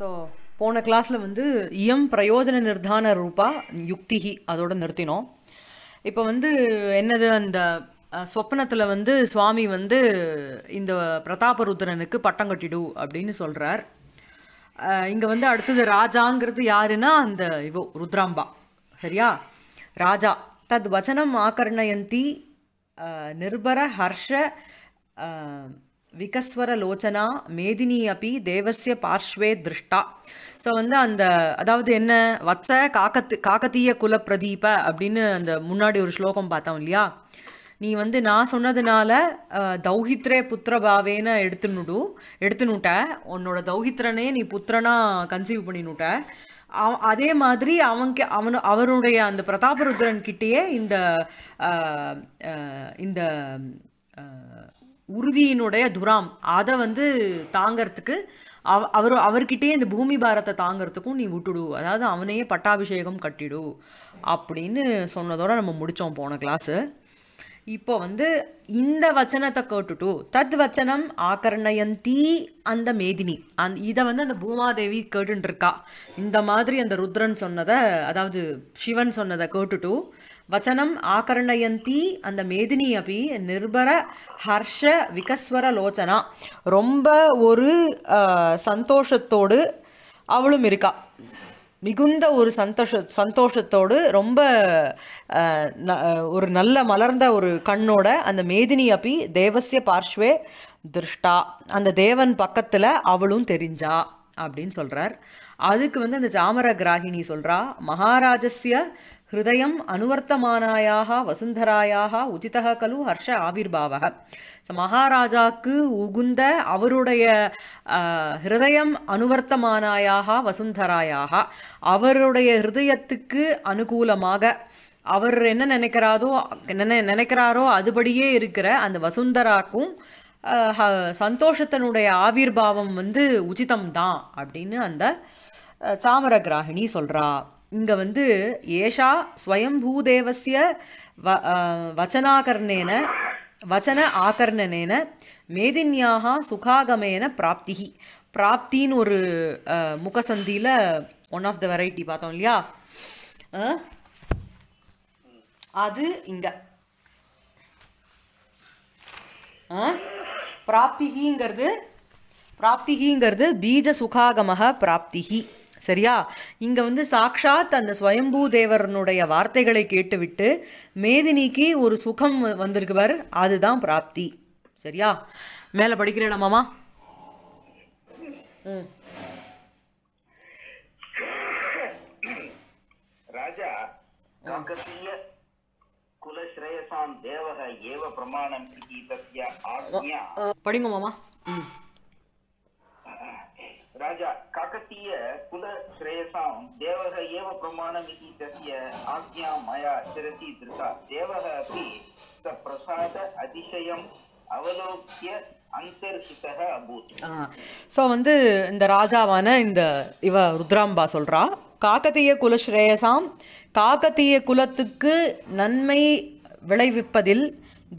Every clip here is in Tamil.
ஸோ போன கிளாஸில் வந்து இயம் பிரயோஜன நிர்தான ரூபா யுக்தி அதோடு நிறுத்தினோம் இப்போ வந்து என்னது அந்த சொப்பனத்தில் வந்து சுவாமி வந்து இந்த பிரதாபருத்ரனுக்கு பட்டம் கட்டிடு அப்படின்னு சொல்கிறார் இங்கே வந்து அடுத்தது ராஜாங்கிறது யாருன்னா அந்த இவோ ருத்ராம்பா சரியா ராஜா தத் வச்சனம் ஆக்கர்ணயந்தி நிர்பர ஹர்ஷ விகஸ்வரலோச்சனா மேதினி அப்பி தேவசிய பார்ஷ்வே திருஷ்டா ஸோ வந்து அந்த அதாவது என்ன வத்ச காக்கத்து காக்கத்தீய குல பிரதீப அப்படின்னு அந்த முன்னாடி ஒரு ஸ்லோகம் பார்த்தோம் இல்லையா நீ வந்து நான் சொன்னதுனால தௌஹித்ரே புத்திர பாவேன எடுத்துனுடு எடுத்துனுட்ட உன்னோட தௌஹித்ரனே நீ புத்திரனா கன்சீவ் பண்ணினுட்ட அதே மாதிரி அவங்க அவனு அவருடைய அந்த பிரதாபருத்ரன் கிட்டேயே இந்த இந்த உருவியினுடைய துராம் அதை வந்து தாங்கிறதுக்கு அவ அவர் அவர்கிட்டயே இந்த பூமி பாரத்தை தாங்கிறதுக்கும் நீ விட்டுடு அதாவது அவனையே பட்டாபிஷேகம் கட்டிடு அப்படின்னு சொன்னதோட நம்ம முடித்தோம் போன கிளாஸு இப்போ வந்து இந்த வச்சனத்தை கேட்டுட்டு தத் வச்சனம் ஆக்கர்ணயந்தி அந்த மேதினி அந் இதை வந்து அந்த பூமாதேவி கேட்டுருக்கா இந்த மாதிரி அந்த ருத்ரன் சொன்னதை அதாவது சிவன் சொன்னதை கேட்டுட்டு வச்சனம் ஆகர்ணயந்தி அந்த மேதினி அப்படி நிர்பர ஹர்ஷ விகஸ்வர லோச்சனா ரொம்ப ஒரு சந்தோஷத்தோடு அவளும் இருக்கா மிகுந்த ஒரு சந்தோஷ சந்தோஷத்தோடு ரொம்ப ஒரு நல்ல மலர்ந்த ஒரு கண்ணோட அந்த மேதினி அப்பி தேவசிய பார்ஷ்வே திருஷ்டா அந்த தேவன் பக்கத்தில் அவளும் தெரிஞ்சா அப்படின்னு சொல்கிறார் அதுக்கு வந்து அந்த ஜாமர கிராகினி சொல்கிறா மகாராஜஸ்ய ஹிருதயம் அனுவர்த்தமானாயாக வசுந்தராயாக உச்சிதக கலு ஹர்ஷ ஆவிர்பாவக மகாராஜாக்கு உகுந்த அவருடைய ஹிருதயம் அனுவர்த்தமானாயாக வசுந்தராயாக அவருடைய ஹிருதயத்துக்கு அனுகூலமாக அவர் என்ன நினைக்கிறாரோ நினைக்கிறாரோ அதுபடியே இருக்கிற அந்த வசுந்தராக்கும் சந்தோஷத்தினுடைய ஆவிர்வாவம் வந்து உச்சிதம்தான் அப்படின்னு அந்த சாமர கிராகிணி சொல்கிறா இங்கே வந்து ஏஷா ஸ்வயம்பூதேவசிய வ வச்சனாகர்ணேன வச்சன ஆகர்ணனேன மேதின்யாக சுகாகமேன பிராப்திகி பிராப்தின்னு ஒரு முகசந்தியில் ஒன் ஆஃப் த வெரைட்டி பார்த்தோம் இல்லையா அது இங்கே பிராப்திகிங்கிறது பிராப்திகிங்கிறது பீஜ சுகாகமாக பிராப்திகி சரியா இங்கே வந்து சாக்ஷாத் அந்த ஸ்வயம்பூ தேவரனுடைய வார்த்தைகளை கேட்டுவிட்டு மேதினிக்கு ஒரு சுகம் வந்திருக்குவர் அதுதான் பிராப்தி சரியா மேலே படிக்கிறேன் மாமா ராஜா குலஸ்ரேயசாம் தேவக ஏவ பிரமாணம் படிங்க மாமா ம் ராஜா காக்கத்திய குல ஸ்ரேயசாம் தேவக ஏவ பிரமாணமிதி தசிய ஆக்ஞா மயா சிரசி திருதா தேவக அப்படி ச பிரசாத அதிசயம் அவலோக்கிய ஸோ வந்து இந்த ராஜாவான இந்த இவ ருத்ராம்பா சொல்கிறா காக்கத்தீய ஸ்ரேயசாம் காக்கத்தீய குலத்துக்கு நன்மை விளைவிப்பதில்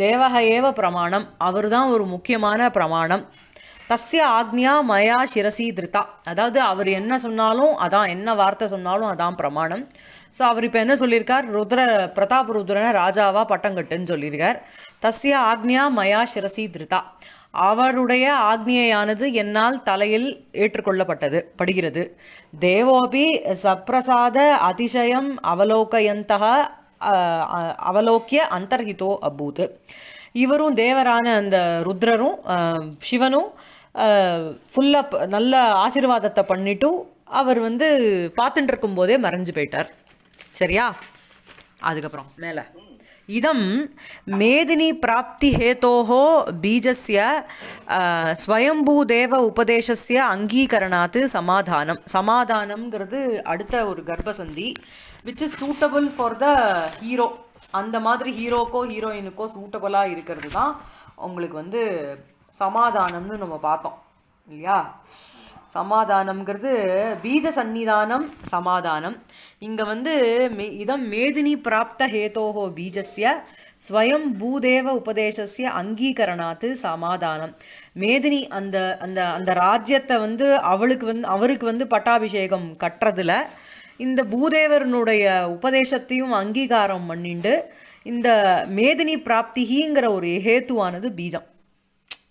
தேவக ஏவ பிரமாணம் அவர் தான் ஒரு முக்கியமான பிரமாணம் தஸ்ய ஆக்னியா மயா சிரசி திருத்தா அதாவது அவர் என்ன சொன்னாலும் அதான் என்ன வார்த்தை சொன்னாலும் அதான் பிரமாணம் ஸோ அவர் இப்போ என்ன சொல்லியிருக்கார் ருத்ர பிரதாப் ருத்ரனை ராஜாவா பட்டங்கட்டுன்னு சொல்லியிருக்கார் தஸ்ய ஆக்னியா மயா சிரசி திருத்தா அவருடைய ஆக்னியானது என்னால் தலையில் ஏற்றுக்கொள்ளப்பட்டது படுகிறது தேவோபி சப்ரசாத அதிசயம் அவலோகயந்தகா அவலோக்கிய அந்தர்ஹிதோ அபூத் இவரும் தேவரான அந்த ருத்ரரும் சிவனும் ஃபுல்லாக நல்ல ஆசீர்வாதத்தை பண்ணிவிட்டு அவர் வந்து பார்த்துட்டு இருக்கும்போதே மறைஞ்சு போயிட்டார் சரியா அதுக்கப்புறம் மேலே இதம் மேதினி பிராப்தி ஹேத்தோஹோ பீஜஸ்ய தேவ உபதேசிய அங்கீகரணாத்து சமாதானம் சமாதானம்ங்கிறது அடுத்த ஒரு கர்ப்பசந்தி which is suitable for the hero அந்த மாதிரி ஹீரோக்கோ ஹீரோயினுக்கோ சூட்டபுளாக இருக்கிறது தான் உங்களுக்கு வந்து சமாதானம்னு நம்ம பார்த்தோம் இல்லையா சமாதானம்ங்கிறது பீஜ சந்நிதானம் சமாதானம் இங்கே வந்து மே இதம் மேதினி பிராப்த ஹேதோஹோ பீஜஸ்ய ஸ்வயம் பூதேவ உபதேசஸ்ய அங்கீகரணாத்து சமாதானம் மேதினி அந்த அந்த அந்த ராஜ்யத்தை வந்து அவளுக்கு வந்து அவருக்கு வந்து பட்டாபிஷேகம் கட்டுறதுல இந்த பூதேவரனுடைய உபதேசத்தையும் அங்கீகாரம் பண்ணிண்டு இந்த மேதினி பிராப்திகிங்கிற ஒரு ஹேத்துவானது பீஜம்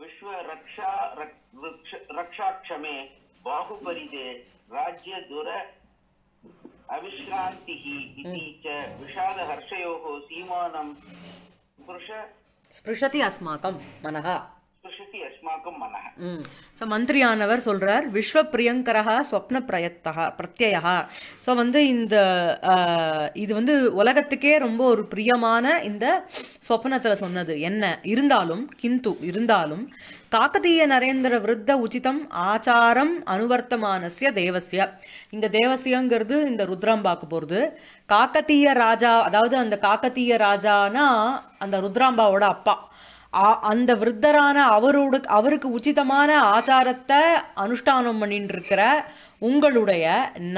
विश्व रक्षा रक्षा क्षमे बाहुपरिदे राज्य दुर अविश्रांति विषाद हम्म। हर्षयो विषादहर्षयोः सीमानं स्पृश स्पृशति अस्माकं मनः ஸோ மந்திரியானவர் சொல்கிறார் விஸ்வ பிரியங்கரகா ஸ்வப்ன பிரயத்தா பிரத்யயா ஸோ வந்து இந்த இது வந்து உலகத்துக்கே ரொம்ப ஒரு பிரியமான இந்த சொப்னத்தில் சொன்னது என்ன இருந்தாலும் கிந்து இருந்தாலும் காக்கதீய நரேந்திர விருத்த உச்சிதம் ஆச்சாரம் அனுவர்த்தமானசிய தேவசிய இந்த தேவசியங்கிறது இந்த ருத்ரம் பார்க்க போகிறது காக்கத்தீய ராஜா அதாவது அந்த காக்கத்தீய ராஜானா அந்த ருத்ராம்பாவோட அப்பா அந்த விருத்தரான அவரோடு அவருக்கு உச்சிதமான ஆச்சாரத்தை அனுஷ்டானம் பண்ணிட்டு இருக்கிற உங்களுடைய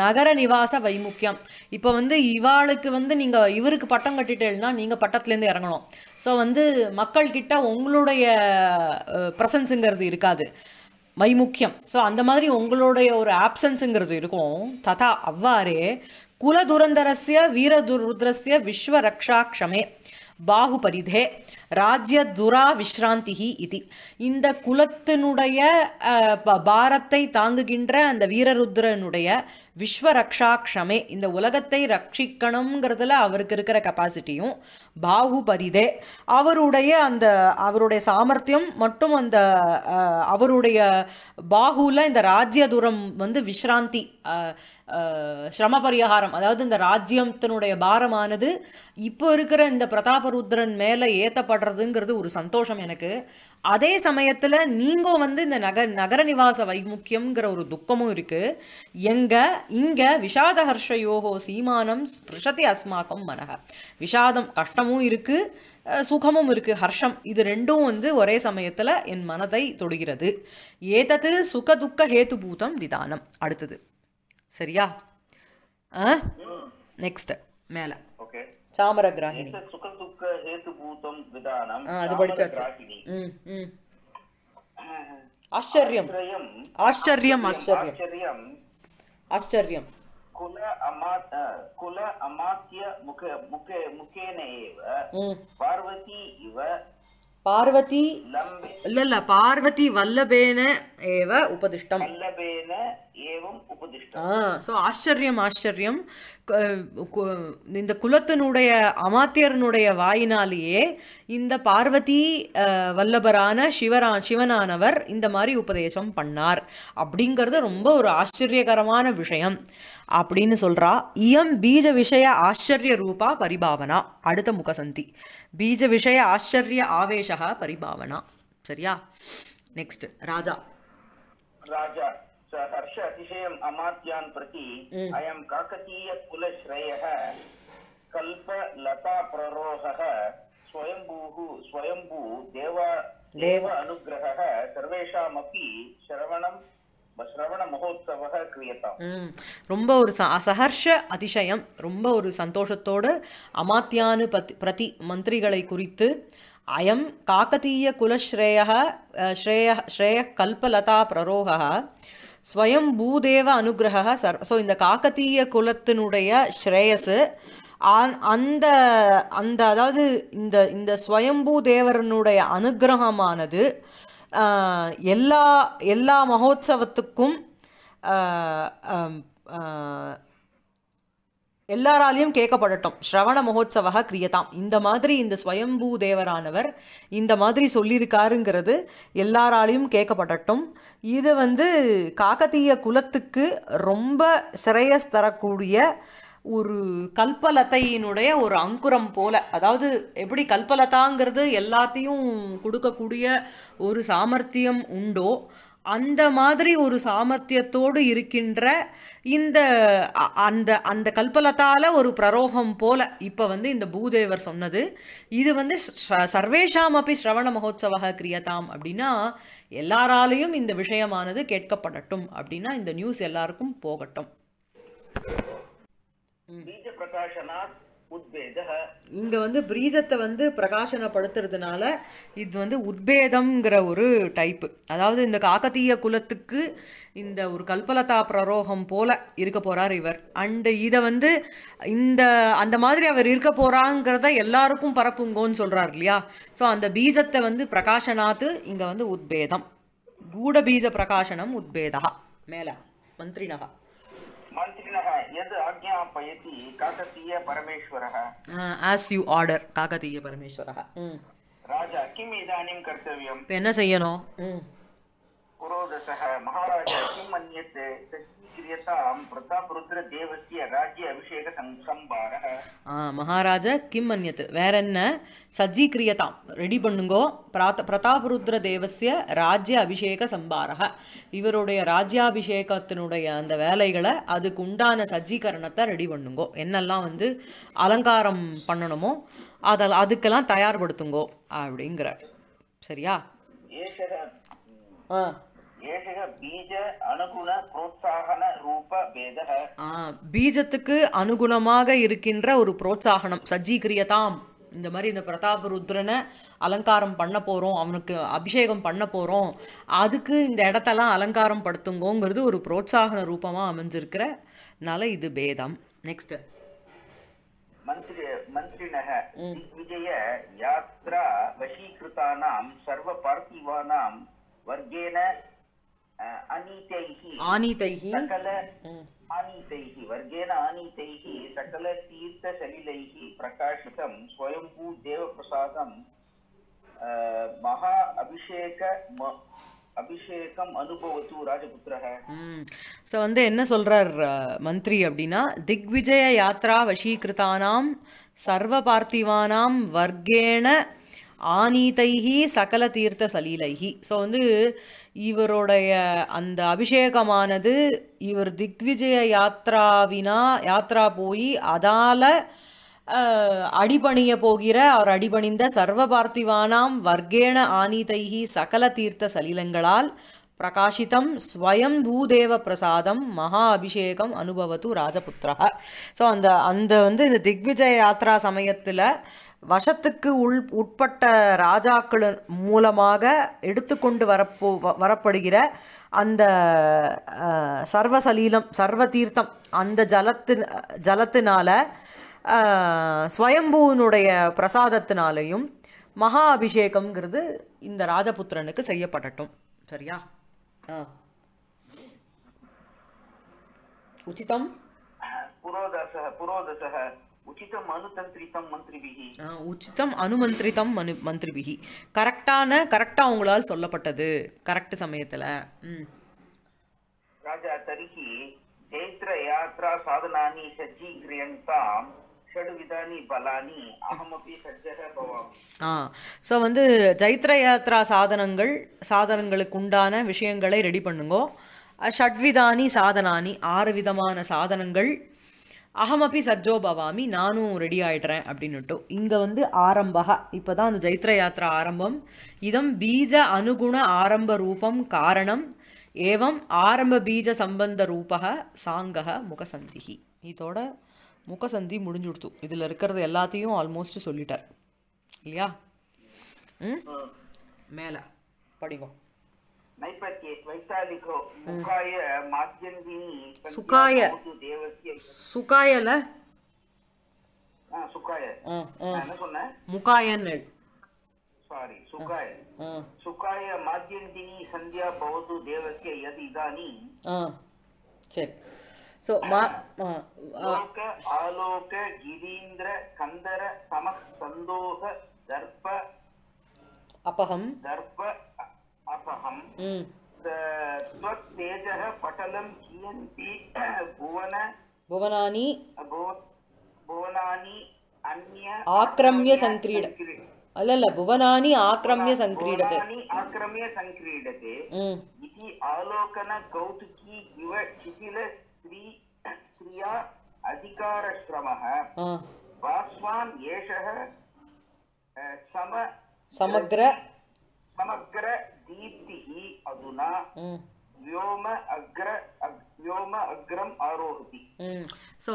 நகர நிவாச வைமுக்கியம் இப்போ வந்து இவாளுக்கு வந்து நீங்கள் இவருக்கு பட்டம் கட்டிட்டேன்னா நீங்கள் பட்டத்துலேருந்து இறங்கணும் ஸோ வந்து மக்கள்கிட்ட உங்களுடைய பிரசன்ஸுங்கிறது இருக்காது வைமுக்கியம் ஸோ அந்த மாதிரி உங்களுடைய ஒரு ஆப்சன்ஸுங்கிறது இருக்கும் ததா அவ்வாறே குலதுரந்தரஸ்ய வீரதுருத்ரஸ்ய விஸ்வரக்ஷாக்ஷமே பாகுபரிதே ராஜ்ய துரா இது இந்த குலத்தினுடைய பாரத்தை தாங்குகின்ற அந்த வீரருத்ரனுடைய விஸ்வ க்ஷமே இந்த உலகத்தை ரட்சிக்கணுங்கிறதுல அவருக்கு இருக்கிற கெப்பாசிட்டியும் பாகுபரிதே அவருடைய அந்த அவருடைய சாமர்த்தியம் மட்டும் அந்த அவருடைய பாகுவில் இந்த ராஜ்ய வந்து விஷ்ராந்தி சிரம பரிகாரம் அதாவது இந்த ராஜ்யத்தினுடைய பாரமானது இப்போ இருக்கிற இந்த பிரதாபருத்ரன் மேலே ஏற்றப்பட கொண்டாடுறதுங்கிறது ஒரு சந்தோஷம் எனக்கு அதே சமயத்தில் நீங்கள் வந்து இந்த நகர் நகர நிவாச வைமுக்கியம்ங்கிற ஒரு துக்கமும் இருக்குது எங்கே இங்கே விஷாத யோகோ சீமானம் ஸ்பிருஷதி அஸ்மாக்கம் மனக விஷாதம் கஷ்டமும் இருக்குது சுகமும் இருக்குது ஹர்ஷம் இது ரெண்டும் வந்து ஒரே சமயத்தில் என் மனதை தொடுகிறது ஏதது சுக துக்க ஹேத்து பூதம் விதானம் அடுத்தது சரியா நெக்ஸ்ட் மேலே சாமர கிராகிணி அது படிச்சாச்சு ஆச்சரியம் ஆச்சரியம் ஆச்சரியம் ஆச்சரியம் कुल अमात कुल अमात्य मुख मुख मुखेन एव पार्वती इव पार्वती लम्बित लल्ल पार्वती वल्लभेन एव उपदिष्टं वल्लभेन ஸோ ஆச்சரியம் ஆச்சரியம் இந்த குலத்தினுடைய அமாத்தியருனுடைய வாயினாலேயே இந்த பார்வதி வல்லபரான சிவரா சிவனானவர் இந்த மாதிரி உபதேசம் பண்ணார் அப்படிங்கிறது ரொம்ப ஒரு ஆச்சரியகரமான விஷயம் அப்படின்னு சொல்கிறா இயம் பீஜ விஷய ஆச்சரிய ரூபா பரிபாவனா அடுத்த முகசந்தி பீஜ விஷய ஆச்சரிய ஆவேசா பரிபாவனா சரியா நெக்ஸ்ட் ராஜா ராஜா अमात्यान् प्रति अयं काकतीयकुलश्रयः कल्पलताप्ररोहः स्वयम्भूः स्वयम्भू देवा देव अनुग्रहः सर्वेषामपि श्रवणं ரொம்ப ஒரு சஹர்ஷ அதிசயம் ரொம்ப ஒரு சந்தோஷத்தோடு அமாத்தியானு பத் பிரதி மந்திரிகளை குறித்து அயம் காக்கதீய குலஸ்ரேய ஸ்ரேய ஸ்ரேய கல்பலதா பிரரோகா ஸ்வயம் பூதேவ அனுகிரக சர் ஸோ இந்த காக்கத்தீய குலத்தினுடைய ஸ்ரேயஸு அந்த அந்த அதாவது இந்த இந்த ஸ்வயம்பூ தேவரனுடைய அனுகிரகமானது எல்லா எல்லா மகோத்சவத்துக்கும் எல்லாராலையும் கேட்கப்படட்டும் ஸ்ரவண மகோத்சவா கிரியதாம் இந்த மாதிரி இந்த ஸ்வயம்பூ தேவரானவர் இந்த மாதிரி சொல்லியிருக்காருங்கிறது எல்லாராலையும் கேட்கப்படட்டும் இது வந்து காக்கத்தீய குலத்துக்கு ரொம்ப சிறையஸ் தரக்கூடிய ஒரு கல்பலத்தையினுடைய ஒரு அங்குரம் போல அதாவது எப்படி கல்பலதாங்கிறது எல்லாத்தையும் கொடுக்கக்கூடிய ஒரு சாமர்த்தியம் உண்டோ அந்த மாதிரி ஒரு சாமர்த்தியத்தோடு இருக்கின்ற இந்த அந்த அந்த கல்பலத்தால் ஒரு பிரரோகம் போல இப்போ வந்து இந்த பூதேவர் சொன்னது இது வந்து சர்வேஷாம் அப்படி ஸ்ரவண மகோத்சவ கிரியதாம் அப்படின்னா எல்லாராலையும் இந்த விஷயமானது கேட்கப்படட்டும் அப்படின்னா இந்த நியூஸ் எல்லாருக்கும் போகட்டும் இங்கே வந்து பிரீஜத்தை வந்து பிரகாசனப்படுத்துறதுனால இது வந்து உத்பேதம்ங்கிற ஒரு டைப்பு அதாவது இந்த காக்கத்தீய குலத்துக்கு இந்த ஒரு கல்பலதா பிரரோகம் போல இருக்க போகிறார் இவர் அண்டு இதை வந்து இந்த அந்த மாதிரி அவர் இருக்க போகிறாங்கிறத எல்லாருக்கும் பரப்புங்கோன்னு சொல்றார் இல்லையா ஸோ அந்த பீஜத்தை வந்து பிரகாசனாத்து இங்கே வந்து உத்பேதம் பீஜ பிரகாசனம் உத்பேதா மேலே மந்திரினகா मन्त्रिणः यद् आज्ञापयति काकतीयपरमेश्वरः आस् यु आर्डर् काकतीयपरमेश्वरः हम्म। राजा किम् इदानीं कर्तव्यं पेन सय्यनो हम्म। पुरोदसः महाराज किं मन्यते विचिर्यतां प्रतापरुद्रदेवस्य राज्य மகாராஜா கிம் அந்யத் வேற என்ன சஜ்ஜீக்கிரியதாம் ரெடி பண்ணுங்கோ பிராத் பிரதாபருத்ர தேவசிய ராஜ்ய அபிஷேக சம்பாரக இவருடைய ராஜ்யாபிஷேகத்தினுடைய அந்த வேலைகளை அதுக்கு உண்டான சஜ்ஜீகரணத்தை ரெடி பண்ணுங்கோ என்னெல்லாம் வந்து அலங்காரம் பண்ணணுமோ அதில் அதுக்கெல்லாம் தயார்படுத்துங்கோ அப்படிங்கிறார் சரியா ஆ பீஜத்துக்கு அனுகுணமாக இருக்கின்ற ஒரு புரோத்சாகனம் சஜ்ஜீகிரியதாம் இந்த மாதிரி இந்த பிரதாப ருத்ரனை அலங்காரம் பண்ண போகிறோம் அவனுக்கு அபிஷேகம் பண்ண போகிறோம் அதுக்கு இந்த இடத்தெல்லாம் அலங்காரம் படுத்துங்கோங்கிறது ஒரு புரோத்சாகன ரூபமாக அமைஞ்சிருக்கிறனால இது பேதம் நெக்ஸ்ட் மந்திரிணக விஜய யாத்ரா வசீகிருதானாம் சர்வ பார்த்திவானாம் வர்க்கேன अनीतैः सकल आनीतैः प्रकाशितं स्वयंभू देवप्रसादं महा अभिषेक அபிஷேகம் அனுபவத்து ராஜபுத்திரக ஸோ வந்து என்ன சொல்கிறார் மந்திரி அப்படின்னா திக்விஜய யாத்ரா வசீகிருத்தானாம் சர்வ பார்த்திவானாம் வர்க்கேண ஆனீதைஹி சகல தீர்த்த சலீலைஹி ஸோ வந்து இவருடைய அந்த அபிஷேகமானது இவர் திக்விஜய யாத்ராவினா யாத்ரா போய் அதால் அடிபணிய போகிற அவர் அடிபணிந்த சர்வ பார்த்திவானாம் வர்க்கேண ஆனீதைஹி சகல தீர்த்த சலிலங்களால் பிரகாஷித்தம் ஸ்வயம் பூதேவ பிரசாதம் மகா அபிஷேகம் அனுபவத்து ராஜபுத்திரா ஸோ அந்த அந்த வந்து இந்த திக்விஜய யாத்ரா சமயத்தில் வசத்துக்கு உள் உட்பட்ட ராஜாக்கள் மூலமாக எடுத்துக்கொண்டு வரப்போ வரப்படுகிற அந்த சர்வசலீலம் சர்வ தீர்த்தம் அந்த ஜலத்து ஜலத்தினால ஸ்வயம்பூனுடைய பிரசாதத்தினாலையும் மகா அபிஷேகம்ங்கிறது இந்த ராஜபுத்திரனுக்கு செய்யப்படட்டும் சரியா ஆ உச்சிதம் புரோதச புரோதச உச்சிதம் அனுதந்திரித்தம் மந்திரிபிகி உச்சிதம் அனுமந்திரித்தம் மனு மந்திரிபிகி கரெக்டான கரெக்டாக உங்களால் சொல்லப்பட்டது கரெக்ட் சமயத்தில் ராஜா தரிகி ஜெயத்ர யாத்ரா சாதனானி சஜ்ஜீகிரியந்தாம் ஸோ வந்து ஜைத்ர யாத்ரா சாதனங்கள் சாதனங்களுக்கு உண்டான விஷயங்களை ரெடி பண்ணுங்க ஷட்விதானி சாதனானி ஆறு விதமான சாதனங்கள் அகமப்பி சஜ்ஜோ பவாமி நானும் ரெடி ஆகிடுறேன் அப்படின்னுட்டு இங்கே வந்து ஆரம்பா இப்போ தான் அந்த ஜைத்ர யாத்திரா ஆரம்பம் இதம் பீஜ அனுகுண ஆரம்ப ரூபம் காரணம் ஏவம் ஆரம்ப பீஜ சம்பந்த ரூபக சாங்கக முகசந்திகி இதோட முகசந்தி முடிஞ்சு கொடுத்து இதில் இருக்கிறது எல்லாத்தையும் ஆல்மோஸ்ட் சொல்லிட்டார் இல்லையா ம் மேலே படிக்கும் सुखाय சுகாயல முகாயன் சாரி சுகாய சுகாய மாத்யந்தினி சந்தியா பவது தேவஸ்ய யத் இதானி சரி சோ மா ஆலோக ஆலோக கிரீந்திர கந்தர தம சந்தோக தர்ப அபஹம் தர்ப ஞானம் தேஜக பட்டலம் கியந்தி புவன புவனானி புவனானி அந்நிய ஆக்ரம்ய சங்கிரீட ಅಲ್ಲಲ್ಲ ಭುವನಾನಿ ಆಕ್ರಮ್ಯ ಸಂಕ್ರೀಡತೆ ಆಕ್ರಮ್ಯ ಸಂಕ್ರೀಡತೆ ಇತಿ ಆಲೋಕನ ಕೌತುಕಿ ಇವ ಶಿಥಿಲ ಸ್ತ್ರೀ ಸ್ತ್ರೀಯ ಅಧಿಕಾರಶ್ರಮಃ ಬಾಸ್ವಾನ್ ಏಷಃ ಸಮ ಸಮಗ್ರ ಸಮಗ್ರ ದೀಪ್ತಿ ಅಧುನಾ வியோம அக்ர ஸோ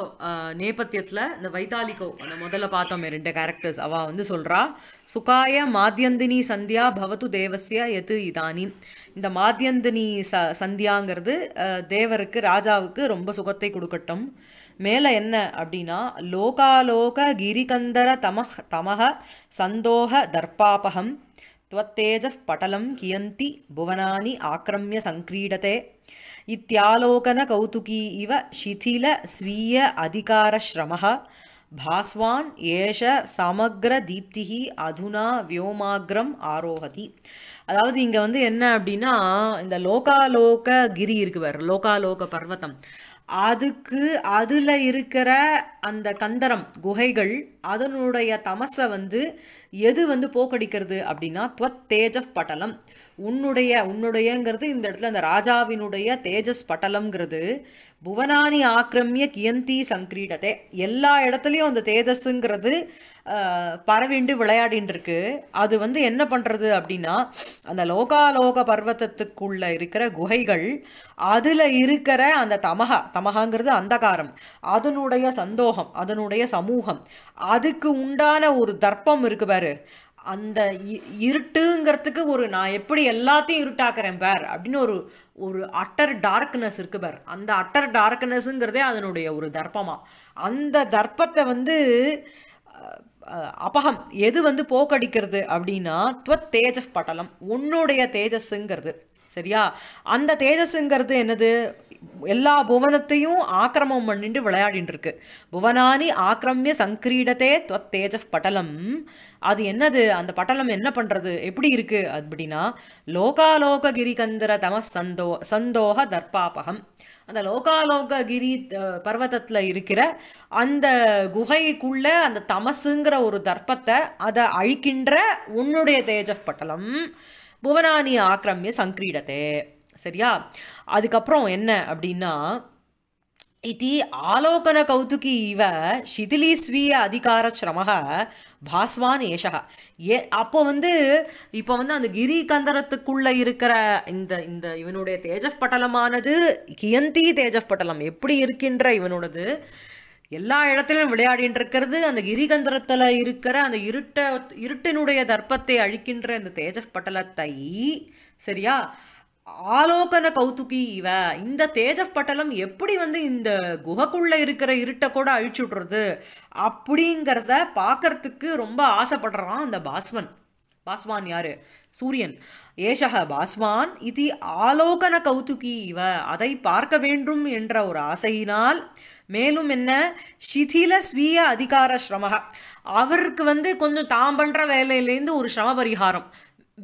நேபத்தியத்தில் இந்த வைதாலிகோ அந்த முதல்ல பார்த்தோமே ரெண்டு கேரக்டர்ஸ் அவள் வந்து சொல்கிறா சுகாய மாத்தியந்தினி சந்தியா பவது தேவசிய எது இதானி இந்த மாத்யந்தினி ச சந்தியாங்கிறது தேவருக்கு ராஜாவுக்கு ரொம்ப சுகத்தை கொடுக்கட்டும் மேலே என்ன அப்படின்னா லோகாலோக கிரிகந்தர தமஹ தமக சந்தோக தர்பாபகம் త్వత్తేజః పటలం కియంతి భువనాని ఆక్రమ్య సంక్రీడతే ఇత్యాలోకన కౌతుకీ ఇవ శిథిల స్వీయ అధికారశ్రమ భాస్వాన్ ఏష సమగ్ర దీప్தி அதுனா வியோமாகிரம் ஆரோகதி அதாவது இங்கே வந்து என்ன அப்படின்னா இந்த லோகாலோக கிரி இருக்கு பாரு லோகாலோக பர்வத்தம் அதுக்கு அதில் இருக்கிற அந்த கந்தரம் குகைகள் அதனுடைய தமசை வந்து எது வந்து போக்கடிக்கிறது அப்படின்னா துவத் தேஜஸ் பட்டலம் உன்னுடைய உன்னுடையங்கிறது இந்த இடத்துல அந்த ராஜாவினுடைய தேஜஸ் பட்டலம்ங்கிறது புவனானி ஆக்கிரமிய கியந்தி சங்கிரீடத்தை எல்லா இடத்துலையும் அந்த தேஜஸ்ங்கிறது பரவிண்டு விளையாடின் இருக்கு அது வந்து என்ன பண்ணுறது அப்படின்னா அந்த லோகாலோக பர்வத்தத்துக்குள்ளே இருக்கிற குகைகள் அதில் இருக்கிற அந்த தமகா தமகாங்கிறது அந்தகாரம் அதனுடைய சந்தோகம் அதனுடைய சமூகம் அதுக்கு உண்டான ஒரு தர்ப்பம் இருக்கு பாரு அந்த இருட்டுங்கிறதுக்கு ஒரு நான் எப்படி எல்லாத்தையும் இருட்டாக்குறேன் பேர் அப்படின்னு ஒரு ஒரு அட்டர் டார்க்னஸ் இருக்கு பார் அந்த அட்டர் டார்க்னஸ்ங்கிறதே அதனுடைய ஒரு தர்ப்பமாக அந்த தர்ப்பத்தை வந்து அபகம் எது வந்து போக்கடிக்கிறது அப்படின்னா துவத் தேஜஸ் பட்டலம் உன்னுடைய தேஜஸ்ஸுங்கிறது சரியா அந்த தேஜஸ்ஸுங்கிறது என்னது எல்லா புவனத்தையும் ஆக்கிரமம் பண்ணிட்டு விளையாடிட்டு இருக்கு புவனானி ஆக்கிரமிய சங்கிரீடத்தே தொத்தேஜ பட்டலம் அது என்னது அந்த பட்டலம் என்ன பண்றது எப்படி இருக்கு அப்படின்னா லோகாலோக கிரிகந்தர தம சந்தோ சந்தோக தர்பாபகம் அந்த லோகாலோக கிரி பர்வதத்தில் இருக்கிற அந்த குகைக்குள்ள அந்த தமசுங்கிற ஒரு தர்ப்பத்தை அதை அழிக்கின்ற உன்னுடைய தேஜப் பட்டலம் புவனானி ஆக்கிரமிய சங்கிரீடத்தை சரியா அதுக்கப்புறம் என்ன அப்படின்னா இது ஆலோகன கௌதுகி இவ சிதிலி ஸ்வீய அதிகார சிரமக பாஸ்வான் ஏஷக ஏ அப்போ வந்து இப்போ வந்து அந்த கிரி கந்தரத்துக்குள்ளே இருக்கிற இந்த இந்த இவனுடைய தேஜப் பட்டலமானது கியந்தி தேஜப் பட்டலம் எப்படி இருக்கின்ற இவனோடது எல்லா இடத்திலும் விளையாடிட்டு இருக்கிறது அந்த கிரிகந்தரத்தில் இருக்கிற அந்த இருட்ட இருட்டினுடைய தர்ப்பத்தை அழிக்கின்ற இந்த தேஜப் பட்டலத்தை சரியா ஆலோகன கௌதுகி இவ இந்த தேஜப் பட்டலம் எப்படி வந்து இந்த குகைக்குள்ளே இருக்கிற இருட்டை கூட அழிச்சு விட்றது அப்படிங்கிறத பார்க்கறதுக்கு ரொம்ப ஆசைப்படுறான் அந்த பாஸ்வன் பாஸ்வான் யாரு சூரியன் ஏஷக பாஸ்வான் இது ஆலோகன கௌதுகி இவ அதை பார்க்க வேண்டும் என்ற ஒரு ஆசையினால் மேலும் என்ன ஷிதில ஸ்வீய அதிகார சிரமக அவருக்கு வந்து கொஞ்சம் தான் பண்ணுற வேலையிலேருந்து ஒரு சிரம பரிகாரம்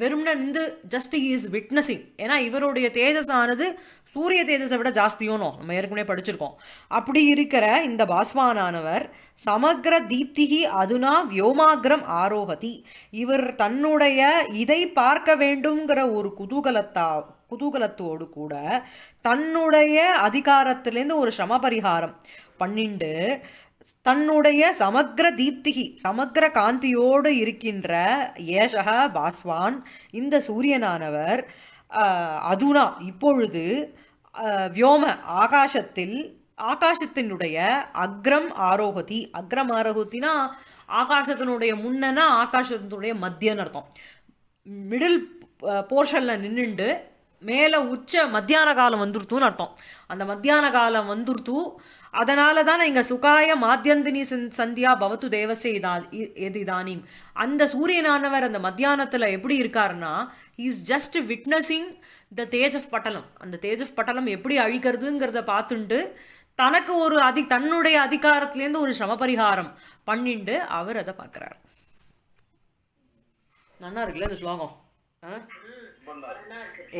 வெறும்னா நின்று ஜஸ்ட் ஹி இஸ் விட்னஸிங் ஏன்னா இவருடைய தேஜஸ் ஆனது சூரிய தேஜஸை விட ஜாஸ்தியோனும் நம்ம ஏற்கனவே படிச்சிருக்கோம் அப்படி இருக்கிற இந்த பாஸ்வானானவர் சமக்ர தீப்திகி அதுனா வியோமாகிரம் ஆரோகதி இவர் தன்னுடைய இதை பார்க்க வேண்டுங்கிற ஒரு குதூகலத்தா குதூகலத்தோடு கூட தன்னுடைய அதிகாரத்திலேருந்து ஒரு சிரம பரிகாரம் பண்ணிண்டு தன்னுடைய சமக்ர தீப்திகி சமக்ர காந்தியோடு இருக்கின்ற ஏஷக பாஸ்வான் இந்த சூரியனானவர் அதுனா இப்பொழுது வியோம ஆகாசத்தில் ஆகாசத்தினுடைய அக்ரம் ஆரோகதி அக்ரம் ஆரோகத்தினா ஆகாசத்தினுடைய முன்னனா ஆகாசத்தினுடைய மத்தியன்னு அர்த்தம் மிடில் போர்ஷனில் நின்றுண்டு மேலே உச்ச மத்தியான காலம் வந்துருத்துன்னு அர்த்தம் அந்த மத்தியான காலம் வந்துருத்தும் அதனால தான் இங்கே சுகாய மாத்தியந்தினி சந்தியா பவத்து தேவசே இதா எது இதானியும் அந்த சூரியனானவர் அந்த மத்தியானத்தில் எப்படி இருக்காருன்னா இஸ் ஜஸ்ட் விட்னஸிங் த தேஜ் ஆஃப் பட்டலம் அந்த தேஜ் ஆஃப் பட்டலம் எப்படி அழிக்கிறதுங்கிறத பார்த்துட்டு தனக்கு ஒரு அதி தன்னுடைய அதிகாரத்துலேருந்து ஒரு சிரம பரிகாரம் பண்ணிண்டு அவர் அதை பார்க்குறாரு நல்லா இருக்குல்ல இந்த ஸ்லோகம்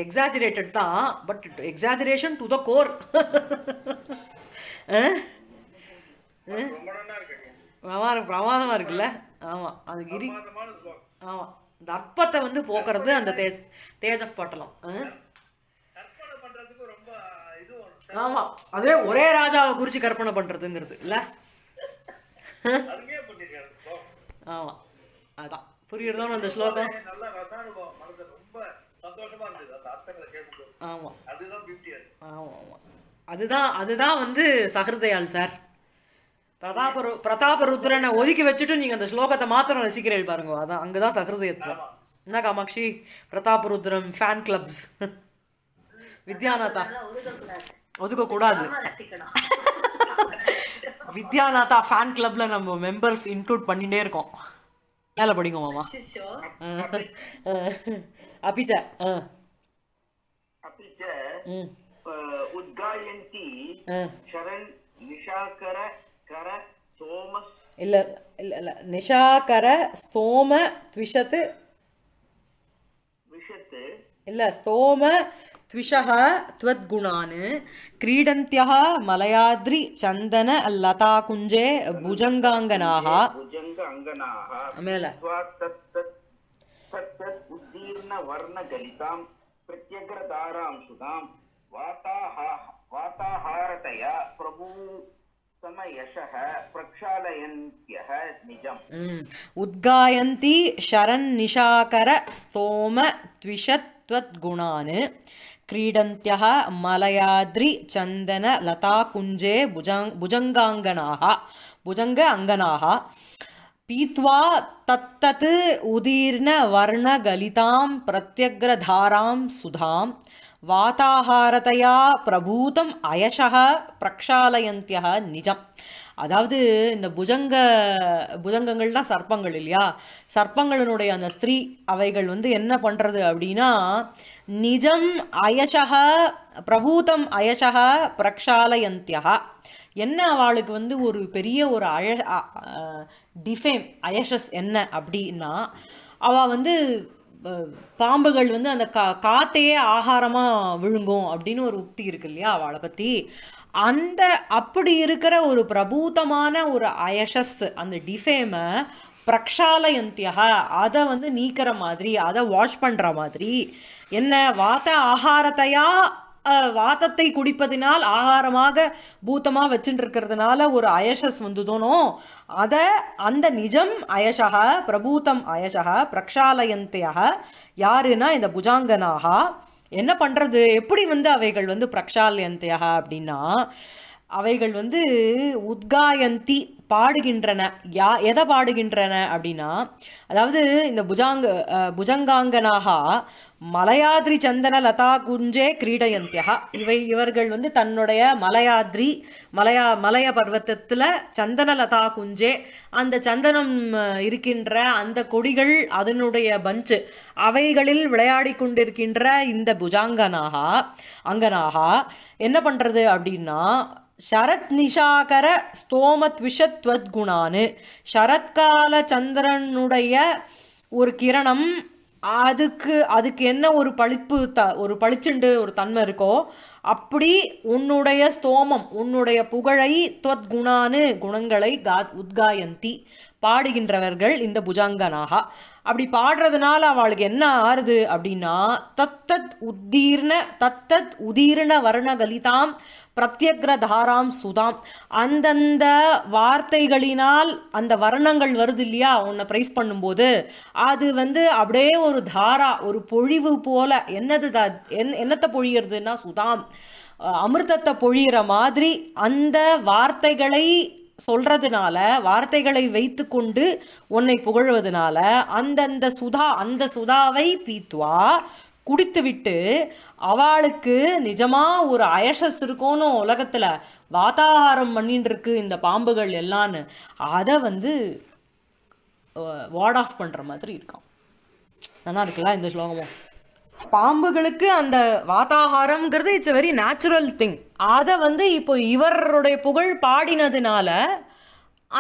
எக்ஸாஜுரேட்டட் தான் but exaggeration to the core பிரமாதம் பிரமாதமாக இருக்குல்ல ஆமாம் அது கிரி ஆமாம் இந்த அற்பத்தை வந்து போக்குறது அந்த தேஜ் தேஜ் ஆஃப் பட்டலம் ஆமாம் அதே ஒரே ராஜாவை குறித்து கற்பனை பண்ணுறதுங்கிறது இல்லை ஆமாம் அதான் புரியுறதோ அந்த ஸ்லோகம் ஆமாம் ஆமாம் ஆமாம் அதுதான் அதுதான் வந்து சஹிருதயால் சார் பிரதாபரு பிரதாபருத்ரனை ஒதுக்கி வச்சுட்டு நீங்கள் அந்த ஸ்லோகத்தை மாத்திரம் ரசிக்கிறீர்கள் பாருங்க அதான் அங்கே தான் சகிருதயத்தில் என்ன காமாட்சி பிரதாபருத்ரம் ஃபேன் கிளப்ஸ் வித்யாநாதா ஒதுக்கக்கூடாது வித்யாநாதா ஃபேன் கிளப்பில் நம்ம மெம்பர்ஸ் இன்க்ளூட் பண்ணிகிட்டே இருக்கோம் மேலே படிங்க மாமா அபிச்சா ம் இல்ல இல்ல இல்ல நிஷாகர ஸ்தோம த்விஷத்து இல்ல ஸ்தோம த்விஷக त्वद्गुणान् क्रीडन्त्यः मलयाद्रि चन्दन लताकुञ्जे भुजङ्गाङ्गनाः मेल प्रत्यग्रधारां सुधाम् वाताहारतया प्रभु समयशः प्रक्षालयन्त्यः निजम् उद्गायन्ति शरन्निशाकर स्तोम त्विषत्वद्गुणान् क्रीडन्त्यः मलयाद्रिचन्दनलताकुञ्जे भुजङ् भुजङ्गाङ्गनाः भुजङ्ग अङ्गनाः पीत्वा तत्तत् उदीर्णवर्णगलितां प्रत्यग्रधारां सुधाम् வாதாகாரதையா பிரபூதம் அயசக பிரக்ஷாலயந்தியா நிஜம் அதாவது இந்த புஜங்க புஜங்கங்கள்லாம் சர்ப்பங்கள் இல்லையா சர்ப்பங்களினுடைய அந்த ஸ்திரீ அவைகள் வந்து என்ன பண்ணுறது அப்படின்னா நிஜம் அயசக பிரபூதம் அயசக பிரக்ஷாலயந்தியா என்ன அவளுக்கு வந்து ஒரு பெரிய ஒரு அழ டிஃபேம் அயஷஸ் என்ன அப்படின்னா அவள் வந்து பாம்புகள் வந்து அந்த கா காத்தையே ஆகாரமாக விழுங்கும் அப்படின்னு ஒரு உக்தி இருக்கு இல்லையா அவளை பற்றி அந்த அப்படி இருக்கிற ஒரு பிரபூதமான ஒரு அயஷஸ் அந்த டிஃபேமை பிரக்ஷாலயந்தியா அதை வந்து நீக்கிற மாதிரி அதை வாஷ் பண்ணுற மாதிரி என்ன வாத்த ஆகாரத்தையா வாதத்தை குடிப்பதினால் ஆகாரமாக பூத்தமாக வச்சுட்டு இருக்கிறதுனால ஒரு அயசஸ் வந்துதோனோ அதை அந்த நிஜம் அயசக பிரபூத்தம் அயசக பிரக்ஷாலயந்தையாக யாருன்னா இந்த புஜாங்கனாக என்ன பண்ணுறது எப்படி வந்து அவைகள் வந்து பிரக்ஷாலயந்தையாக அப்படின்னா அவைகள் வந்து உத்காயந்தி பாடுகின்றன யா எதை பாடுகின்றன அப்படின்னா அதாவது இந்த புஜாங்க புஜங்காங்கனாகா மலையாத்ரி சந்தன லதா குஞ்சே கிரீடயந்தியா இவை இவர்கள் வந்து தன்னுடைய மலையாத்ரி மலையா மலைய பர்வத்தத்தில் சந்தன லதா குஞ்சே அந்த சந்தனம் இருக்கின்ற அந்த கொடிகள் அதனுடைய பஞ்சு அவைகளில் விளையாடி கொண்டிருக்கின்ற இந்த புஜாங்கனாகா அங்கனாகா என்ன பண்ணுறது அப்படின்னா சரத் நிஷாகர ஸ்தோமத்விஷத் துவத்குணானு சரத்கால சந்திரனுடைய ஒரு கிரணம் அதுக்கு அதுக்கு என்ன ஒரு பளிப்பு த ஒரு பளிச்சுண்டு ஒரு தன்மை இருக்கோ அப்படி உன்னுடைய ஸ்தோமம் உன்னுடைய புகழை துவத்குணானு குணங்களை கா உத்காயந்தி பாடுகின்றவர்கள் இந்த புஜாங்கனாகா அப்படி பாடுறதுனால அவளுக்கு என்ன ஆறுது அப்படின்னா தத்தத் உத்தீர்ண தத்தத் உதீர்ண வர்ணகலிதாம் தாராம் சுதாம் அந்தந்த வார்த்தைகளினால் அந்த வர்ணங்கள் வருது இல்லையா உன்னை ப்ரைஸ் பண்ணும்போது அது வந்து அப்படியே ஒரு தாரா ஒரு பொழிவு போல என்னது த என்னத்தை பொழியிறதுன்னா சுதாம் அமிர்தத்தை பொழியிற மாதிரி அந்த வார்த்தைகளை சொல்கிறதுனால வார்த்தைகளை வைத்து கொண்டு உன்னை புகழ்வதனால அந்தந்த சுதா அந்த சுதாவை பீத்துவா குடித்துவிட்டு அவளுக்கு நிஜமாக ஒரு அயசஸ் இருக்கும்னு உலகத்தில் வாத்தாகாரம் பண்ணின்னு இருக்கு இந்த பாம்புகள் எல்லான்னு அதை வந்து வார்ட் ஆஃப் பண்ணுற மாதிரி இருக்கான் நல்லா இருக்குல்ல இந்த ஸ்லோகமும் பாம்புகளுக்கு அந்த வாத்தாகாரம்ங்கிறது it's a very natural thing அதை வந்து இப்போ இவருடைய புகழ் பாடினதுனால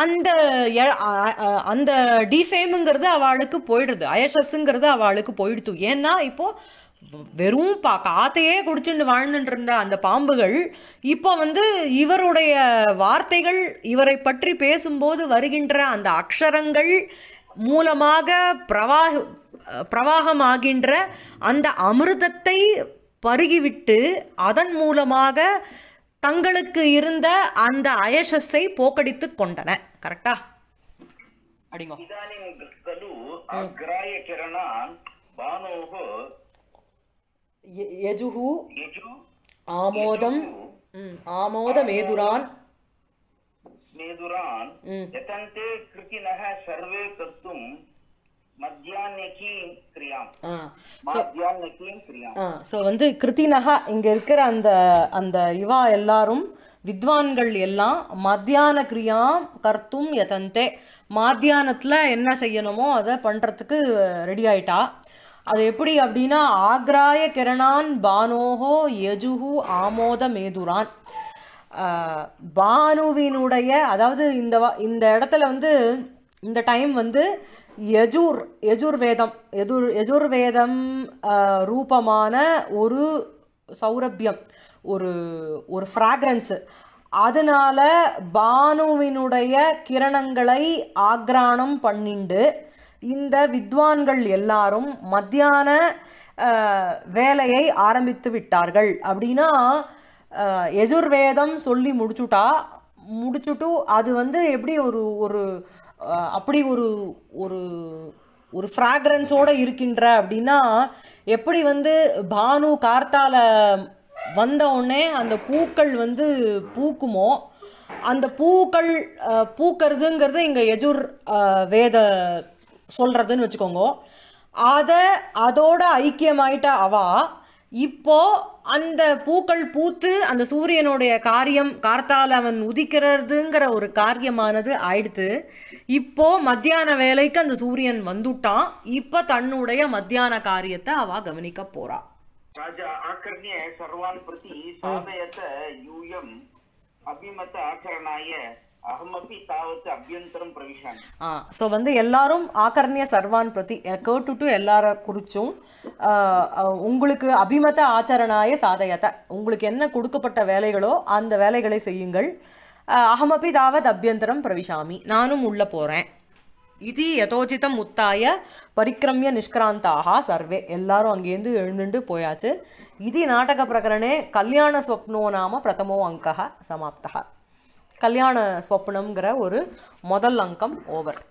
அந்த அந்த டிஃபேமுங்கிறது அவளுக்கு போயிடுது அயசஸ்ங்கிறது அவளுக்கு போயிடுது ஏன்னா இப்போது வெறும் பா காத்தையே குடிச்சுட்டு வாழ்ந்துட்டு இருந்த அந்த பாம்புகள் இப்போ வந்து இவருடைய வார்த்தைகள் இவரை பற்றி பேசும்போது வருகின்ற அந்த அக்ஷரங்கள் மூலமாக பிரவாக பிரவாகமாகின்ற அந்த அமிர்தத்தை பருகிவிட்டு அதன் மூலமாக தங்களுக்கு இருந்த அந்த அயசஸை போக்கடித்து கொண்டன கரெக்டா ஆமோதமேதுரான் ಖಲು ಅಗ್ರಾಯ ಕಿರಣಾನ್ ஸோ வந்து கிருத்தினகா இங்கே இருக்கிற அந்த அந்த இவா எல்லாரும் வித்வான்கள் எல்லாம் மத்தியான கிரியாம் கர்த்தும் எதந்தே மத்தியானத்தில் என்ன செய்யணுமோ அதை பண்ணுறதுக்கு ரெடி ஆயிட்டா அது எப்படி அப்படின்னா ஆக்ராய கிரணான் பானோஹோ யஜுஹு ஆமோத மேதுரான் பானுவினுடைய அதாவது இந்த இந்த இடத்துல வந்து இந்த டைம் வந்து யஜூர் யஜுர்வேதம் எதுர் யஜுர்வேதம் ரூபமான ஒரு சௌரபியம் ஒரு ஒரு ஃப்ராக்ரன்ஸு அதனால் பானுவினுடைய கிரணங்களை ஆக்ரானம் பண்ணிண்டு இந்த வித்வான்கள் எல்லாரும் மத்தியான வேலையை ஆரம்பித்து விட்டார்கள் அப்படின்னா யஜுர்வேதம் சொல்லி முடிச்சுட்டா முடிச்சுட்டு அது வந்து எப்படி ஒரு ஒரு அப்படி ஒரு ஒரு ஒரு ஃப்ராக்ரன்ஸோடு இருக்கின்ற அப்படின்னா எப்படி வந்து பானு கார்த்தால வந்த உடனே அந்த பூக்கள் வந்து பூக்குமோ அந்த பூக்கள் பூக்கிறதுங்கிறது இங்கே எஜுர் வேத சொல்கிறதுன்னு வச்சுக்கோங்க அதை அதோட ஐக்கியமாயிட்ட அவா இப்போ அந்த பூக்கள் பூத்து அந்த சூரியனுடைய காரியம் கார்த்தால் அவன் உதிக்கிறதுங்கிற ஒரு காரியமானது ஆயிடுத்து இப்போ மத்தியான வேலைக்கு அந்த சூரியன் வந்துட்டான் இப்போ தன்னுடைய மத்தியான காரியத்தை அவ கவனிக்க போறா சர்வான் பிரதி சாதயத்தை அபிமத்த ஆச்சரணாய ஸோ வந்து எல்லாரும் ஆகர்ணிய சர்வான் பிரதி கேட்டுட்டு எல்லார குறிச்சும் உங்களுக்கு அபிமத ஆச்சரணாய சாதயத்தை உங்களுக்கு என்ன கொடுக்கப்பட்ட வேலைகளோ அந்த வேலைகளை செய்யுங்கள் அகமபி தாவத் அபியந்தரம் பிரவிஷாமி நானும் உள்ள போகிறேன் இது யதோஜிதம் முத்தாய பரிக்கிரமிய நிஷ்கிராந்தாக சர்வே எல்லாரும் அங்கேருந்து எழுந்துட்டு போயாச்சு இது நாடக பிரகரணே கல்யாண ஸ்வப்னோ நாம பிரதமோ அங்கா சமாப்தா கல்யாண சொப்பனம்ங்கிற ஒரு முதல் அங்கம் ஓவர்